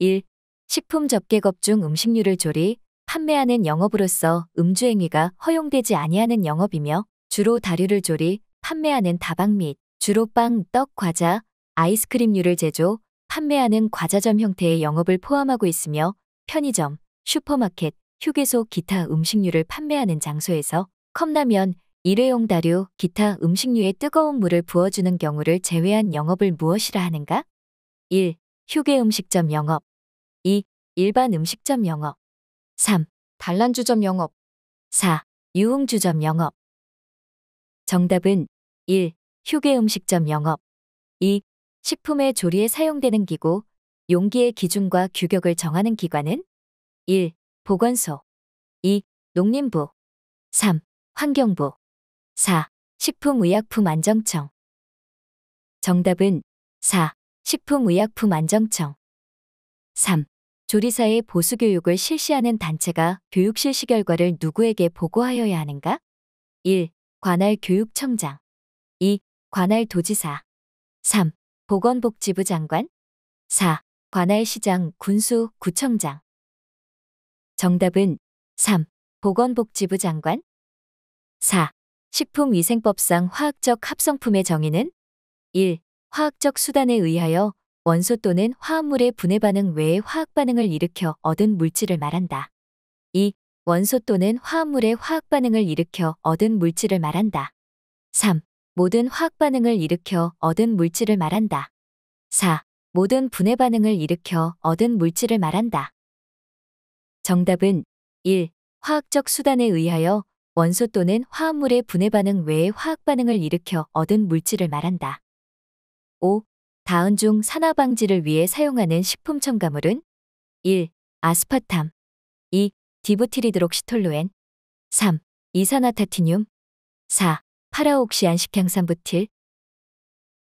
1. 식품 접객업 중 음식류를 조리, 판매하는 영업으로서 음주 행위가 허용되지 아니하는 영업이며 주로 다류를 조리, 판매하는 다방 및 주로 빵, 떡, 과자, 아이스크림류를 제조, 판매하는 과자점 형태의 영업을 포함하고 있으며 편의점, 슈퍼마켓, 휴게소 기타 음식류를 판매하는 장소에서 컵라면, 일회용 다류, 기타 음식류에 뜨거운 물을 부어주는 경우를 제외한 영업을 무엇이라 하는가? 1. 휴게 음식점 영업 2. 일반 음식점 영업 3. 단란주점 영업 4. 유흥주점 영업 정답은 1. 휴게 음식점 영업 2. 식품의 조리에 사용되는 기구, 용기의 기준과 규격을 정하는 기관은 1. 보건소 2. 농림부 3. 환경부 4. 식품의약품안정청 정답은 4. 식품의약품안정청 3. 조리사의 보수교육을 실시하는 단체가 교육 실시 결과를 누구에게 보고하여야 하는가? 1. 관할 교육청장 2. 관할 도지사 3. 보건복지부 장관 4. 관할 시장, 군수, 구청장 정답은 3. 보건복지부 장관 4. 식품위생법상 화학적 합성품의 정의는 1. 화학적 수단에 의하여 원소 또는 화합물의 분해 반응 외의 화학 반응을 일으켜 얻은 물질을 말한다. 2. 원소 또는 화합물의 화학 반응을 일으켜 얻은 물질을 말한다. 3. 모든 화학 반응을 일으켜 얻은 물질을 말한다. 4. 모든 분해 반응을 일으켜 얻은 물질을 말한다. 정답은 1. 화학적 수단에 의하여 원소 또는 화합물의 분해 반응 외의 화학 반응을 일으켜 얻은 물질을 말한다. 5. 다은 중 산화 방지를 위해 사용하는 식품 첨가물은 1. 아스파탐 2. 디부티리드록시톨로엔 3. 이산화타티늄 4. 파라옥시안 식향산부틸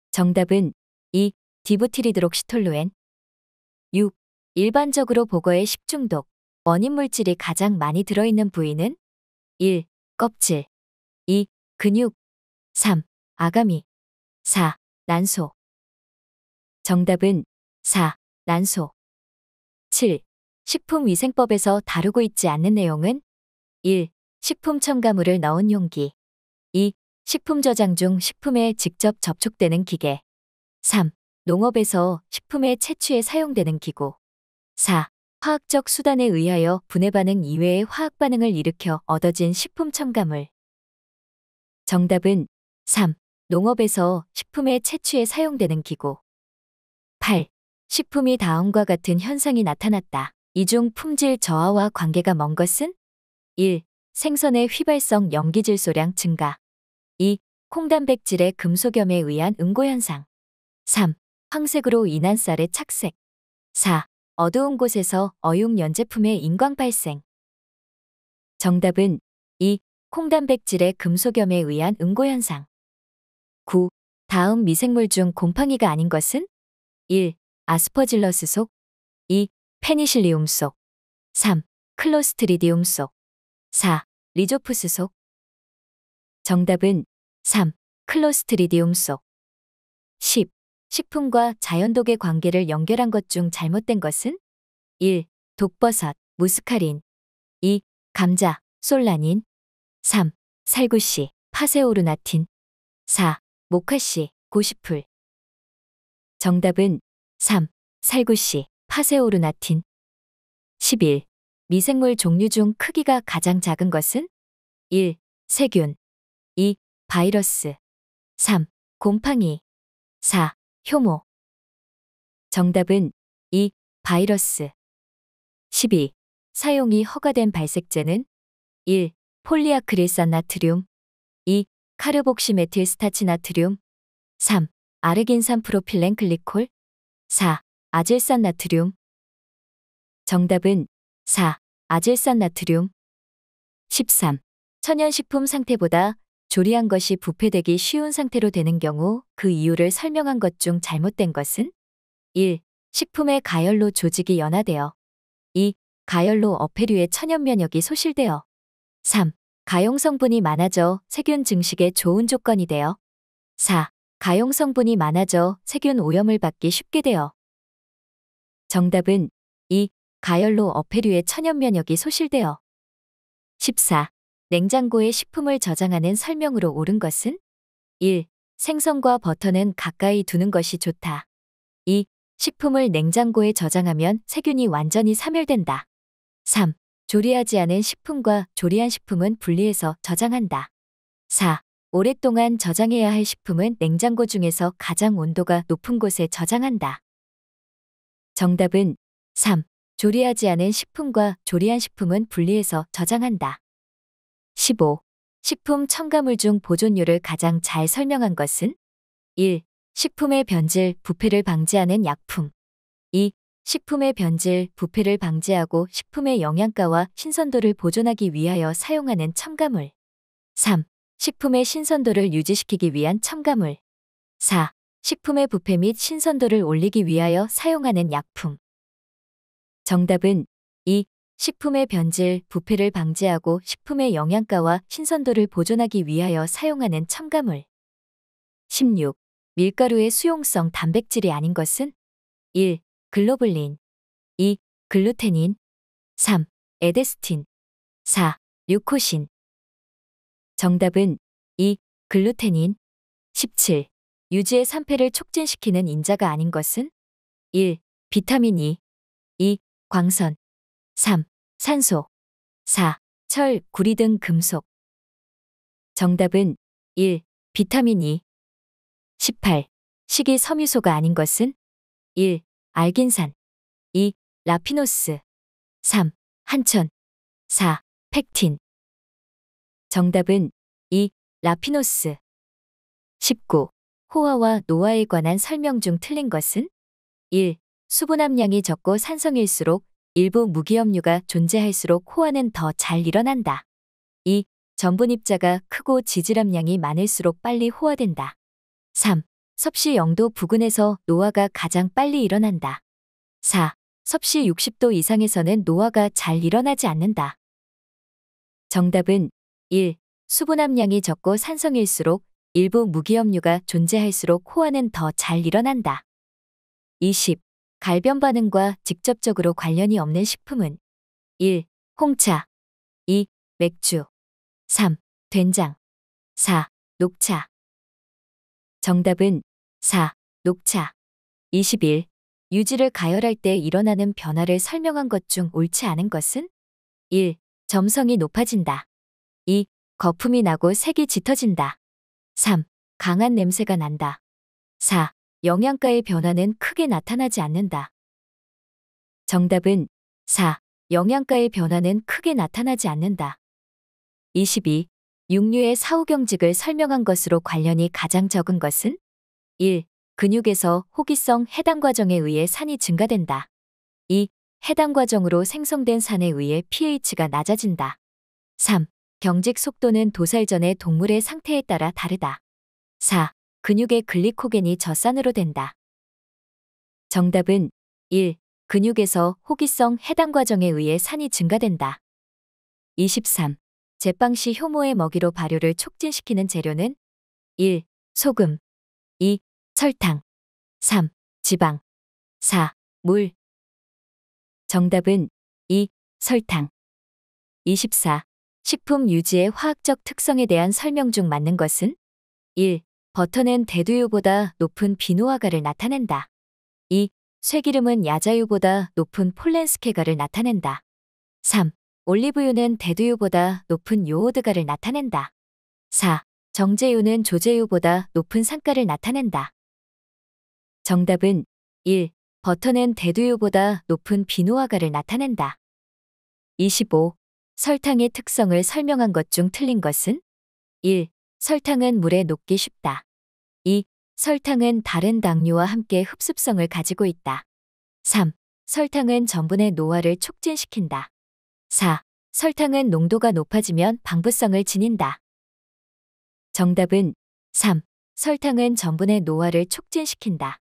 정답은 2. 디부티리드록시톨로엔 6. 일반적으로 보거의 식중독 원인 물질이 가장 많이 들어있는 부위는 1. 껍질 2. 근육 3. 아가미 4. 난소 정답은 4. 난소. 7. 식품위생법에서 다루고 있지 않는 내용은 1. 식품 첨가물을 넣은 용기 2. 식품 저장 중 식품에 직접 접촉되는 기계 3. 농업에서 식품의 채취에 사용되는 기구 4. 화학적 수단에 의하여 분해 반응 이외의 화학 반응을 일으켜 얻어진 식품 첨가물 정답은 3. 농업에서 식품의 채취에 사용되는 기구 8. 식품이 다음과 같은 현상이 나타났다. 이 중 품질 저하와 관계가 먼 것은 1. 생선의 휘발성 염기질소량 증가 2. 콩단백질의 금속염에 의한 응고현상 3. 황색으로 인한 쌀의 착색 4. 어두운 곳에서 어육 연제품의 인광 발생 정답은 2. 콩단백질의 금속염에 의한 응고현상 9. 다음 미생물 중 곰팡이가 아닌 것은 1. 아스퍼질러스 속 2. 페니실리움 속 3. 클로스트리디움 속 4. 리조프스 속 정답은 3. 클로스트리디움 속 10. 식품과 자연독의 관계를 연결한 것 중 잘못된 것은? 1. 독버섯, 무스카린 2. 감자, 솔라닌 3. 살구씨, 파세오르나틴 4. 모카씨, 고시풀 정답은 3. 살구씨, 파세오르나틴. 11. 미생물 종류 중 크기가 가장 작은 것은? 1. 세균 2. 바이러스 3. 곰팡이 4. 효모 정답은 2. 바이러스 12. 사용이 허가된 발색제는 1. 폴리아크릴산 나트륨 2. 카르복시메틸스타치 나트륨 3. 아르긴산 프로필렌 글리콜 4. 아질산 나트륨 정답은 4. 아질산 나트륨 13. 천연식품 상태보다 조리한 것이 부패되기 쉬운 상태로 되는 경우 그 이유를 설명한 것 중 잘못된 것은 1. 식품의 가열로 조직이 연화되어 2. 가열로 어패류의 천연 면역이 소실되어 3. 가용 성분이 많아져 세균 증식에 좋은 조건이 되어 4. 가용 성분이 많아져 세균 오염을 받기 쉽게 되어 정답은 2. 가열로 어패류의 천연 면역이 소실되어 14. 냉장고에 식품을 저장하는 설명으로 옳은 것은 1. 생선과 버터는 가까이 두는 것이 좋다. 2. 식품을 냉장고에 저장하면 세균이 완전히 사멸된다. 3. 조리하지 않은 식품과 조리한 식품은 분리해서 저장한다. 4. 오랫동안 저장해야 할 식품은 냉장고 중에서 가장 온도가 높은 곳에 저장한다. 정답은 3. 조리하지 않은 식품과 조리한 식품은 분리해서 저장한다. 15. 식품 첨가물 중보존료를 가장 잘 설명한 것은 1. 식품의 변질, 부패를 방지하는 약품 2. 식품의 변질, 부패를 방지하고 식품의 영양가와 신선도를 보존하기 위하여 사용하는 첨가물 3. 식품의 신선도를 유지시키기 위한 첨가물 4. 식품의 부패 및 신선도를 올리기 위하여 사용하는 약품 정답은 2. 식품의 변질, 부패를 방지하고 식품의 영양가와 신선도를 보존하기 위하여 사용하는 첨가물 16. 밀가루의 수용성 단백질이 아닌 것은 1. 글로블린 2. 글루테닌 3. 에데스틴 4. 류코신 정답은 2. 글루텐인 17. 유지의 산패를 촉진시키는 인자가 아닌 것은 1. 비타민 E 2. 광선 3. 산소 4. 철, 구리 등 금속 정답은 1. 비타민 E 18. 식이 섬유소가 아닌 것은 1. 알긴산 2. 라피노스 3. 한천 4. 펙틴 정답은 2. 라피노스. 19. 호화와 노화에 관한 설명 중 틀린 것은? 1. 수분 함량이 적고 산성일수록 일부 무기염류가 존재할수록 호화는 더 잘 일어난다. 2. 전분 입자가 크고 지질함량이 많을수록 빨리 호화된다. 3. 섭씨 0도 부근에서 노화가 가장 빨리 일어난다. 4. 섭씨 60도 이상에서는 노화가 잘 일어나지 않는다. 정답은 1. 수분 함량이 적고 산성일수록 일부 무기염류가 존재할수록 코아은더 잘 일어난다. 20. 갈변 반응과 직접적으로 관련이 없는 식품은 1. 홍차 2. 맥주 3. 된장 4. 녹차 정답은 4. 녹차 21. 유지를 가열할 때 일어나는 변화를 설명한 것 중 옳지 않은 것은 1. 점성이 높아진다. 2. 거품이 나고 색이 짙어진다. 3. 강한 냄새가 난다. 4. 영양가의 변화는 크게 나타나지 않는다. 정답은 4. 영양가의 변화는 크게 나타나지 않는다. 22. 육류의 사후경직을 설명한 것으로 관련이 가장 적은 것은 1. 근육에서 호기성 해당 과정에 의해 산이 증가된다. 2. 해당 과정으로 생성된 산에 의해 pH가 낮아진다. 3. 경직 속도는 도살 전의 동물의 상태에 따라 다르다. 4. 근육의 글리코겐이 젖산으로 된다. 정답은 1. 근육에서 호기성 해당 과정에 의해 산이 증가된다. 23. 제빵 시 효모의 먹이로 발효를 촉진시키는 재료는 1. 소금 2. 설탕 3. 지방 4. 물 정답은 2. 설탕 24. 식품 유지의 화학적 특성에 대한 설명 중 맞는 것은 1. 버터는 대두유보다 높은 비노화가를 나타낸다. 2. 쇠기름은 야자유보다 높은 폴렌스케가를 나타낸다. 3. 올리브유는 대두유보다 높은 요오드가를 나타낸다. 4. 정제유는 조제유보다 높은 산가를 나타낸다. 정답은 1. 버터는 대두유보다 높은 비노화가를 나타낸다. 25. 설탕의 특성을 설명한 것 중 틀린 것은 1. 설탕은 물에 녹기 쉽다. 2. 설탕은 다른 당류와 함께 흡습성을 가지고 있다. 3. 설탕은 전분의 노화를 촉진시킨다. 4. 설탕은 농도가 높아지면 방부성을 지닌다. 정답은 3. 설탕은 전분의 노화를 촉진시킨다.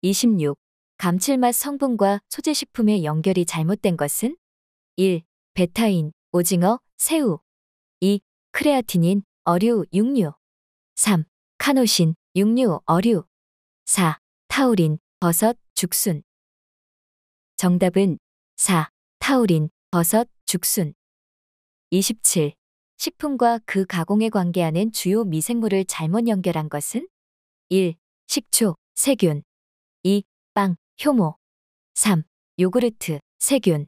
26. 감칠맛 성분과 소재식품의 연결이 잘못된 것은 1. 베타인, 오징어, 새우 2. 크레아틴인 어류, 육류 3. 카노신, 육류, 어류 4. 타우린, 버섯, 죽순 정답은 4. 타우린, 버섯, 죽순 27. 식품과 그 가공에 관계하는 주요 미생물을 잘못 연결한 것은? 1. 식초, 세균 2. 빵, 효모 3. 요구르트, 세균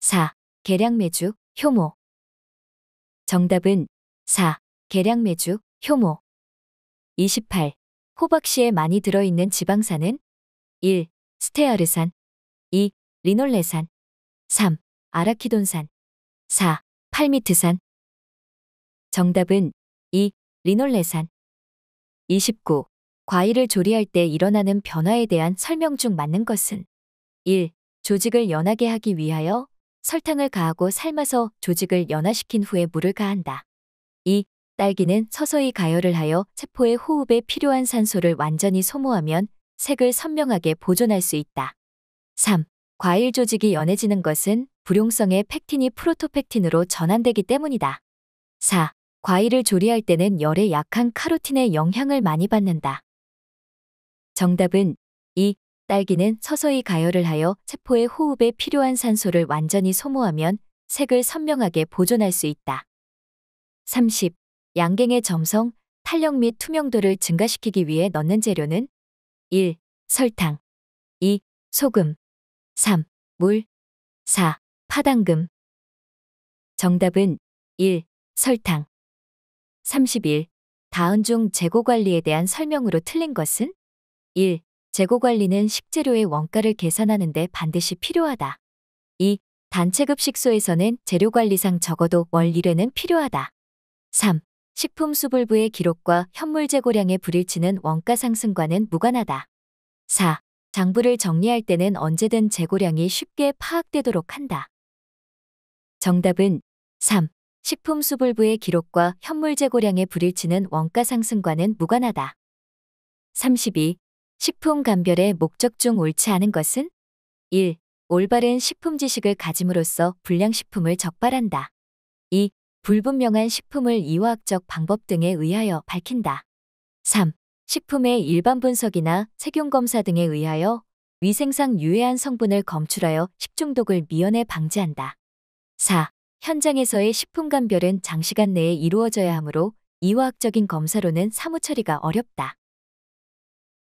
4. 계량매주, 효모. 정답은 4. 계량매주, 효모. 28. 호박씨에 많이 들어있는 지방산은 1. 스테아르산 2. 리놀레산 3. 아라키돈산 4. 팔미트산 정답은 2. 리놀레산 29. 과일을 조리할 때 일어나는 변화에 대한 설명 중 맞는 것은 1. 조직을 연하게 하기 위하여 설탕을 가하고 삶아서 조직을 연화시킨 후에 물을 가한다. 2. 딸기는 서서히 가열을 하여 체포의 호흡에 필요한 산소를 완전히 소모하면 색을 선명하게 보존할 수 있다. 3. 과일 조직이 연해지는 것은 불용성의 팩틴이 프로토팩틴으로 전환되기 때문이다. 4. 과일을 조리할 때는 열에 약한 카로틴의 영향을 많이 받는다. 정답은 2. 딸기는 서서히 가열을 하여 세포의 호흡에 필요한 산소를 완전히 소모하면 색을 선명하게 보존할 수 있다. 30. 양갱의 점성, 탄력 및 투명도를 증가시키기 위해 넣는 재료는 1. 설탕 2. 소금 3. 물 4. 파당금 정답은 1. 설탕 31. 다은 중 재고 관리에 대한 설명으로 틀린 것은 1. 재고 관리는 식재료의 원가를 계산하는 데 반드시 필요하다. 2. 단체급식소에서는 재료관리상 적어도 월 1회는 필요하다. 3. 식품수불부의 기록과 현물 재고량의 불일치는 원가 상승과는 무관하다. 4. 장부를 정리할 때는 언제든 재고량이 쉽게 파악되도록 한다. 정답은 3. 식품수불부의 기록과 현물 재고량의 불일치는 원가 상승과는 무관하다. 32. 식품 감별의 목적 중 옳지 않은 것은 1. 올바른 식품 지식을 가짐으로써 불량식품을 적발한다. 2. 불분명한 식품을 이화학적 방법 등에 의하여 밝힌다. 3. 식품의 일반 분석이나 색용검사 등에 의하여 위생상 유해한 성분을 검출하여 식중독을 미연에 방지한다. 4. 현장에서의 식품 감별은 장시간 내에 이루어져야 하므로 이화학적인 검사로는 사무 처리가 어렵다.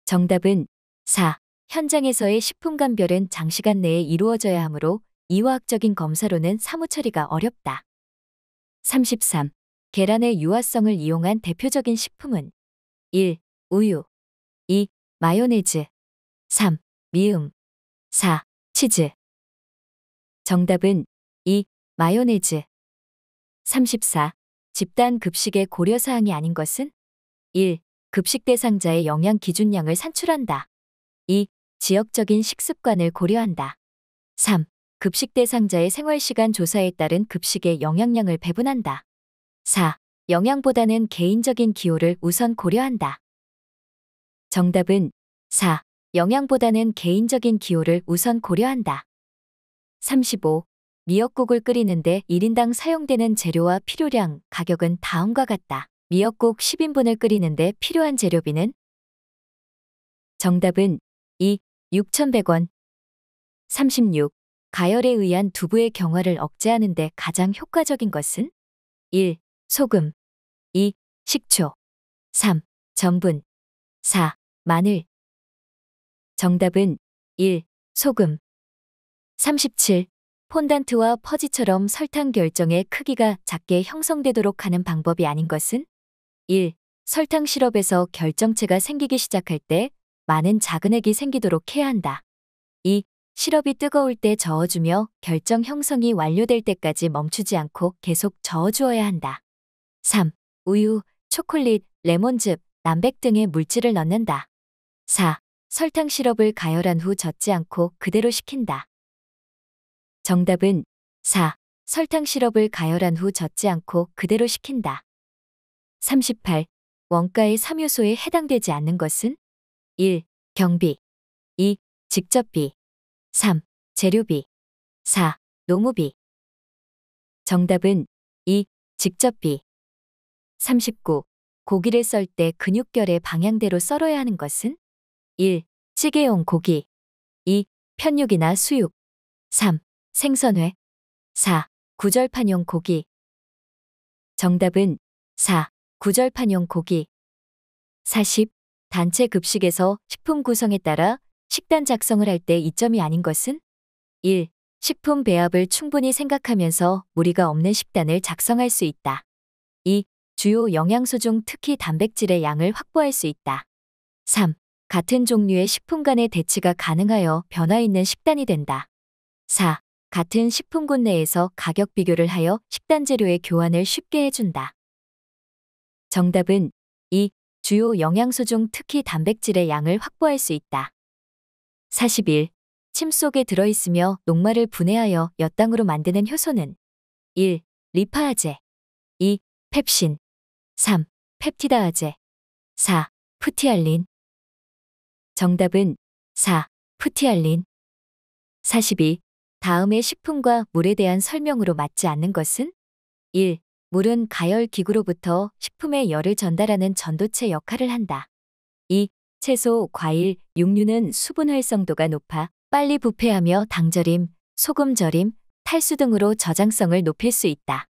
정답은 4. 현장에서의 식품 감별은 장시간 내에 이루어져야 하므로 이화학적인 검사로는 사무 처리가 어렵다. 33. 계란의 유화성을 이용한 대표적인 식품은 1. 우유 2. 마요네즈 3. 미음 4. 치즈 정답은 2. 마요네즈 34. 집단 급식의 고려사항이 아닌 것은 1. 급식 대상자의 영양 기준량을 산출한다. 2. 지역적인 식습관을 고려한다. 3. 급식 대상자의 생활시간 조사에 따른 급식의 영양량을 배분한다. 4. 영양보다는 개인적인 기호를 우선 고려한다. 정답은 4. 영양보다는 개인적인 기호를 우선 고려한다. 35. 미역국을 끓이는데 1인당 사용되는 재료와 필요량, 가격은 다음과 같다. 미역국 10인분을 끓이는데 필요한 재료비는? 정답은 2. 6,100원. 36. 가열에 의한 두부의 경화를 억제하는데 가장 효과적인 것은? 1. 소금 2. 식초 3. 전분 4. 마늘 정답은 1. 소금 37. 폰단트와 퍼지처럼 설탕 결정의 크기가 작게 형성되도록 하는 방법이 아닌 것은? 1. 설탕 시럽에서 결정체가 생기기 시작할 때 많은 작은 액이 생기도록 해야 한다. 2. 시럽이 뜨거울 때 저어주며 결정 형성이 완료될 때까지 멈추지 않고 계속 저어주어야 한다. 3. 우유, 초콜릿, 레몬즙, 남백 등의 물질을 넣는다. 4. 설탕 시럽을 가열한 후 젓지 않고 그대로 식힌다. 정답은 4. 설탕 시럽을 가열한 후 젓지 않고 그대로 식힌다. 38. 원가의 삼요소에 해당되지 않는 것은 1. 경비 2. 직접비 3. 재료비 4. 노무비 정답은 2. 직접비 39. 고기를 썰 때 근육결의 방향대로 썰어야 하는 것은 1. 찌개용 고기 2. 편육이나 수육 3. 생선회 4. 구절판용 고기 정답은 4. 구절판용 고기 40. 단체 급식에서 식품 구성에 따라 식단 작성을 할 때 이점이 아닌 것은 1. 식품 배합을 충분히 생각하면서 무리가 없는 식단을 작성할 수 있다. 2. 주요 영양소 중 특히 단백질의 양을 확보할 수 있다. 3. 같은 종류의 식품 간의 대치가 가능하여 변화 있는 식단이 된다. 4. 같은 식품군 내에서 가격 비교를 하여 식단 재료의 교환을 쉽게 해준다. 정답은 2. 주요 영양소 중 특히 단백질의 양을 확보할 수 있다. 41. 침 속에 들어있으며 녹말을 분해하여 엿당으로 만드는 효소는 1. 리파아제 2. 펩신 3. 펩티다아제 4. 푸티알린 정답은 4. 푸티알린 42. 다음의 식품과 물에 대한 설명으로 맞지 않는 것은? 1. 물은 가열기구로부터 식품의 열을 전달하는 전도체 역할을 한다. 2. 채소, 과일, 육류는 수분 활성도가 높아 빨리 부패하며 당절임, 소금절임, 탈수 등으로 저장성을 높일 수 있다.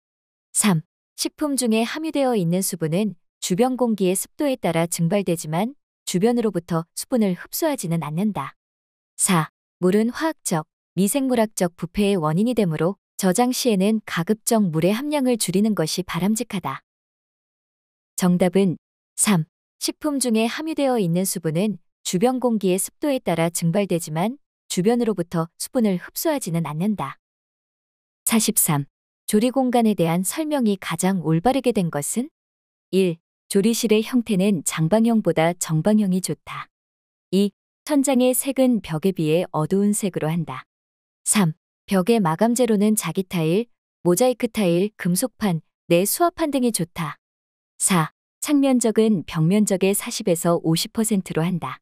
3. 식품 중에 함유되어 있는 수분은 주변 공기의 습도에 따라 증발되지만 주변으로부터 수분을 흡수하지는 않는다. 4. 물은 화학적, 미생물학적 부패의 원인이 되므로 저장 시에는 가급적 물의 함량을 줄이는 것이 바람직하다. 정답은 3. 식품 중에 함유되어 있는 수분은 주변 공기의 습도에 따라 증발되지만 주변으로부터 수분을 흡수하지는 않는다. 43. 조리 공간에 대한 설명이 가장 올바르게 된 것은 1. 조리실의 형태는 장방형보다 정방형이 좋다. 2. 천장의 색은 벽에 비해 어두운 색으로 한다. 3. 벽의 마감재로는 자기 타일, 모자이크 타일, 금속판, 내 수화판 등이 좋다. 4. 창면적은 벽면적의 40에서 50%로 한다.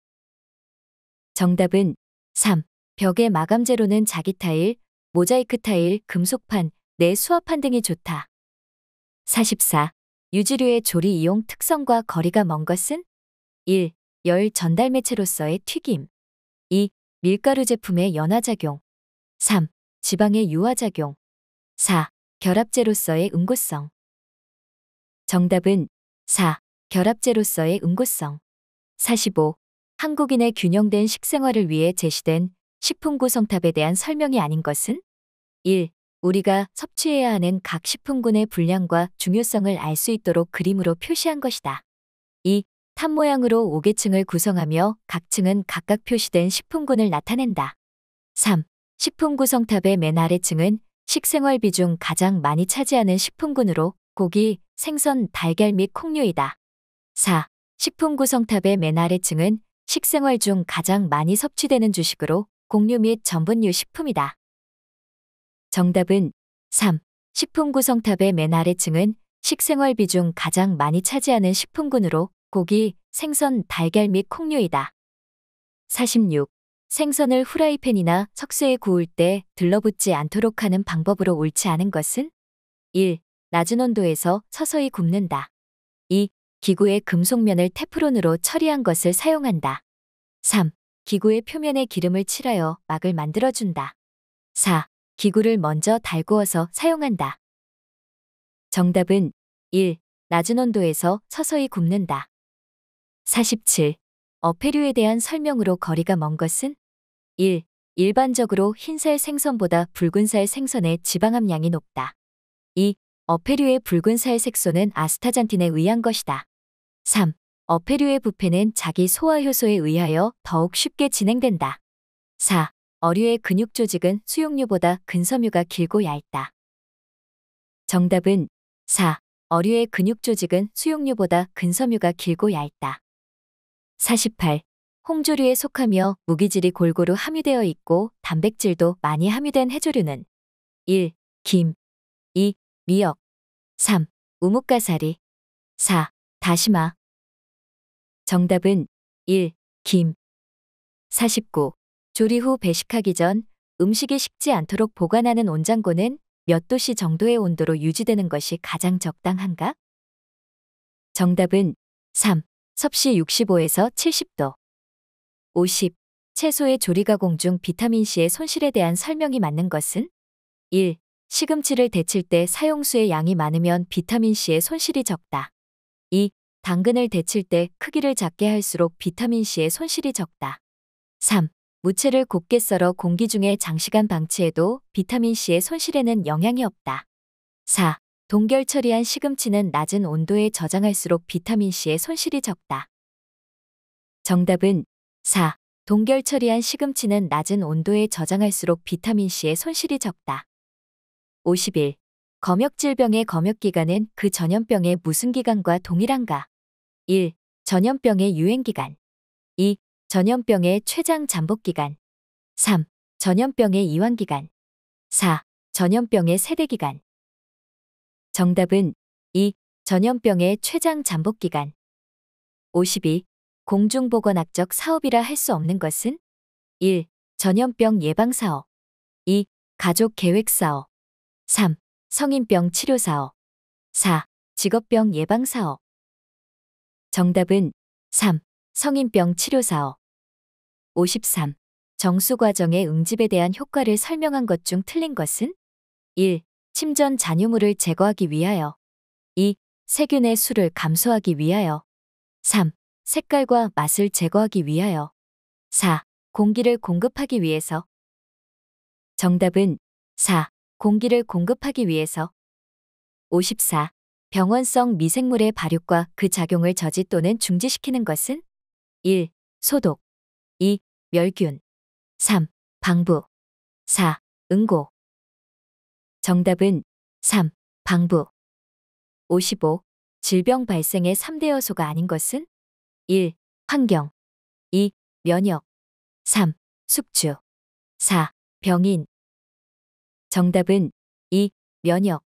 정답은 3. 벽의 마감재로는 자기 타일, 모자이크 타일, 금속판, 내 수화판 등이 좋다. 44. 유지류의 조리 이용 특성과 거리가 먼 것은? 1. 열 전달 매체로서의 튀김. 2. 밀가루 제품의 연화작용. 3. 지방의 유화작용 4. 결합제로서의 응고성 정답은 4. 결합제로서의 응고성 45. 한국인의 균형된 식생활을 위해 제시된 식품 구성탑에 대한 설명이 아닌 것은? 1. 우리가 섭취해야 하는 각 식품군의 분량과 중요성을 알 수 있도록 그림으로 표시한 것이다. 2. 탑 모양으로 5개층을 구성하며 각 층은 각각 표시된 식품군을 나타낸다. 3. 식품구 성탑의 맨 아래층은 식생활비 중 가장 많이 차지하는 식품군으로 고기, 생선, 달걀 및 콩류이다. 4. 식품구 성탑의 맨 아래층은 식생활 중 가장 많이 섭취되는 주식으로 곡류 및 전분류 식품이다. 정답은 3. 식품구 성탑의 맨 아래층은 식생활비 중 가장 많이 차지하는 식품군으로 고기, 생선, 달걀 및 콩류이다. 46. 생선을 후라이팬이나 석쇠에 구울 때 들러붙지 않도록 하는 방법으로 옳지 않은 것은 1. 낮은 온도에서 서서히 굽는다. 2. 기구의 금속면을 테프론으로 처리한 것을 사용한다. 3. 기구의 표면에 기름을 칠하여 막을 만들어준다. 4. 기구를 먼저 달구어서 사용한다. 정답은 1. 낮은 온도에서 서서히 굽는다. 47. 어패류에 대한 설명으로 거리가 먼 것은 1. 일반적으로 흰살 생선보다 붉은살 생선의 지방 함량이 높다. 2. 어패류의 붉은살 색소는 아스타잔틴에 의한 것이다. 3. 어패류의 부패는 자기 소화 효소에 의하여 더욱 쉽게 진행된다. 4. 어류의 근육 조직은 수용류보다 근섬유가 길고 얇다. 정답은 4. 어류의 근육 조직은 수용류보다 근섬유가 길고 얇다. 48. 홍조류에 속하며 무기질이 골고루 함유되어 있고 단백질도 많이 함유된 해조류는 1. 김 2. 미역 3. 우뭇가사리 4. 다시마 정답은 1. 김 49. 조리 후 배식하기 전 음식이 식지 않도록 보관하는 온장고는 몇 도씨 정도의 온도로 유지되는 것이 가장 적당한가? 정답은 3. 섭씨 65에서 70도 50. 채소의 조리 가공 중 비타민C의 손실에 대한 설명이 맞는 것은? 1. 시금치를 데칠 때 사용수의 양이 많으면 비타민C의 손실이 적다. 2. 당근을 데칠 때 크기를 작게 할수록 비타민C의 손실이 적다. 3. 무채를 곱게 썰어 공기 중에 장시간 방치해도 비타민C의 손실에는 영향이 없다. 4. 동결 처리한 시금치는 낮은 온도에 저장할수록 비타민C의 손실이 적다. 정답은 4. 동결 처리한 시금치는 낮은 온도에 저장할수록 비타민C의 손실이 적다. 51. 검역질병의 검역기간은 그 전염병의 무슨 기간과 동일한가? 1. 전염병의 유행기간 2. 전염병의 최장 잠복기간 3. 전염병의 이완기간 4. 전염병의 세대기간 정답은 2. 전염병의 최장 잠복기간 52. 공중보건학적 사업이라 할 수 없는 것은 1. 전염병 예방사업 2. 가족계획사업 3. 성인병 치료사업 4. 직업병 예방사업 정답은 3. 성인병 치료사업 53. 정수과정의 응집에 대한 효과를 설명한 것 중 틀린 것은 1. 침전 잔유물을 제거하기 위하여 2. 세균의 수를 감소하기 위하여 3. 색깔과 맛을 제거하기 위하여 4. 공기를 공급하기 위해서 정답은 4. 공기를 공급하기 위해서 54. 병원성 미생물의 발육과 그 작용을 저지 또는 중지시키는 것은 1. 소독 2. 멸균 3. 방부 4. 응고 정답은 3. 방부 55. 질병 발생의 3대 요소가 아닌 것은 1. 환경 2. 면역 3. 숙주 4. 병인 정답은 2. 면역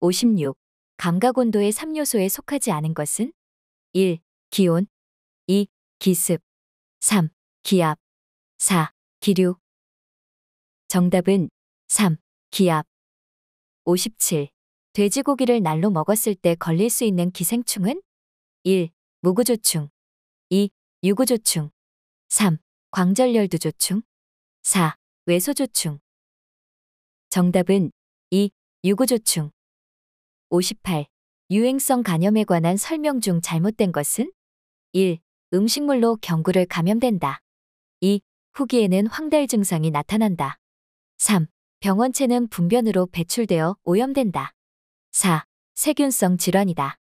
56. 감각 온도의 3요소에 속하지 않은 것은 1. 기온 2. 기습 3. 기압 4. 기류 정답은 3. 기압 57. 돼지고기를 날로 먹었을 때 걸릴 수 있는 기생충은 1. 무구조충 2. 유구조충 3. 광절열두조충 4. 외소조충 정답은 2. 유구조충 58. 유행성 간염에 관한 설명 중 잘못된 것은 1. 음식물로 경구를 감염된다. 2. 후기에는 황달 증상이 나타난다. 3. 병원체는 분변으로 배출되어 오염된다. 4. 세균성 질환이다.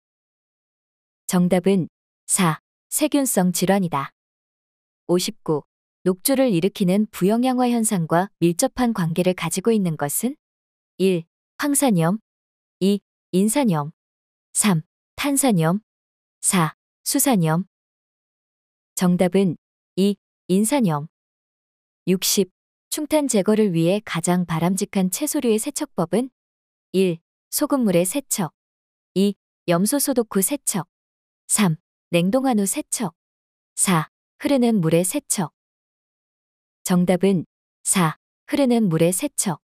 정답은 4. 세균성 질환이다. 59. 녹조를 일으키는 부영양화 현상과 밀접한 관계를 가지고 있는 것은 1. 황산염 2. 인산염 3. 탄산염 4. 수산염 정답은 2. 인산염 60. 충탄 제거를 위해 가장 바람직한 채소류의 세척법은 1. 소금물의 세척 2. 염소 소독 후 세척 3. 냉동한 후 세척. 4. 흐르는 물에 세척. 정답은 4. 흐르는 물에 세척.